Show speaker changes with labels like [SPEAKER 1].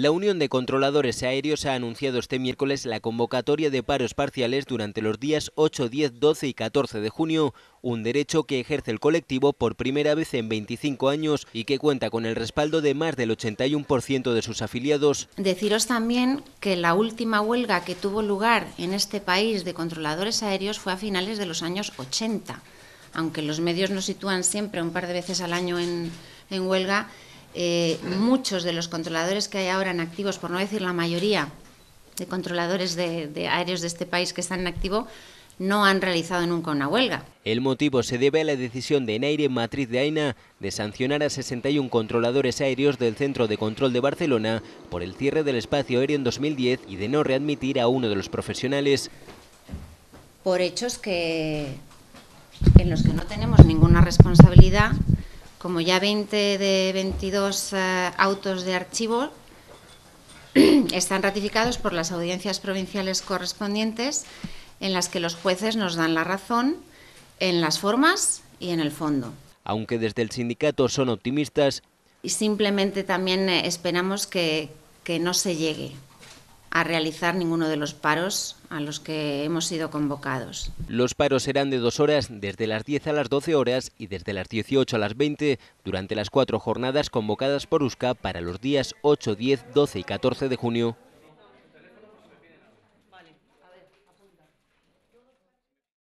[SPEAKER 1] La Unión de Controladores Aéreos ha anunciado este miércoles la convocatoria de paros parciales durante los días 8, 10, 12 y 14 de junio, un derecho que ejerce el colectivo por primera vez en 25 años y que cuenta con el respaldo de más del 81% de sus afiliados.
[SPEAKER 2] Deciros también que la última huelga que tuvo lugar en este país de controladores aéreos fue a finales de los años 80. Aunque los medios nos sitúan siempre un par de veces al año en, en huelga, eh, muchos de los controladores que hay ahora en activos, por no decir la mayoría de controladores de, aéreos de este país que están en activo, no han realizado nunca una huelga.
[SPEAKER 1] El motivo se debe a la decisión de Enaire Matriz de AINA de sancionar a 61 controladores aéreos del Centro de Control de Barcelona por el cierre del espacio aéreo en 2010 y de no readmitir a uno de los profesionales.
[SPEAKER 2] Por hechos que en los que no tenemos ninguna responsabilidad como ya 20 de 22 eh, autos de archivo están ratificados por las audiencias provinciales correspondientes en las que los jueces nos dan la razón en las formas
[SPEAKER 1] y en el fondo. Aunque desde el sindicato son optimistas.
[SPEAKER 2] Y simplemente también eh, esperamos que no se llegue a realizar ninguno de los paros a los que hemos sido convocados.
[SPEAKER 1] Los paros serán de dos horas, desde las 10 a las 12 horas y desde las 18 a las 20, durante las cuatro jornadas convocadas por USCA para los días 8, 10, 12 y 14 de junio.